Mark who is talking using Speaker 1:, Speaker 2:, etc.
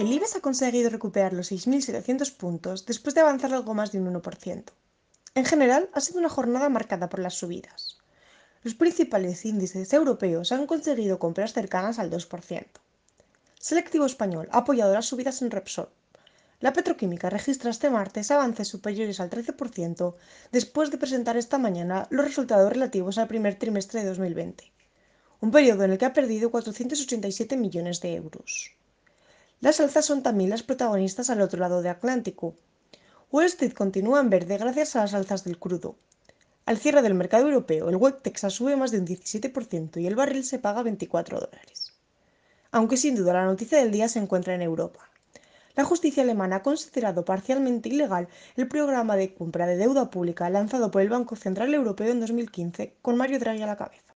Speaker 1: El IBEX ha conseguido recuperar los 6.700 puntos después de avanzar algo más de un 1%. En general, ha sido una jornada marcada por las subidas. Los principales índices europeos han conseguido compras cercanas al 2%. Selectivo Español ha apoyado las subidas en Repsol. La petroquímica registra este martes avances superiores al 13% después de presentar esta mañana los resultados relativos al primer trimestre de 2020, un periodo en el que ha perdido 487 millones de euros. Las alzas son también las protagonistas al otro lado del Atlántico. Wall Street continúa en verde gracias a las alzas del crudo. Al cierre del mercado europeo, el web Texas sube más de un 17% y el barril se paga 24 dólares. Aunque sin duda la noticia del día se encuentra en Europa. La justicia alemana ha considerado parcialmente ilegal el programa de compra de deuda pública lanzado por el Banco Central Europeo
Speaker 2: en 2015 con Mario Draghi a la cabeza.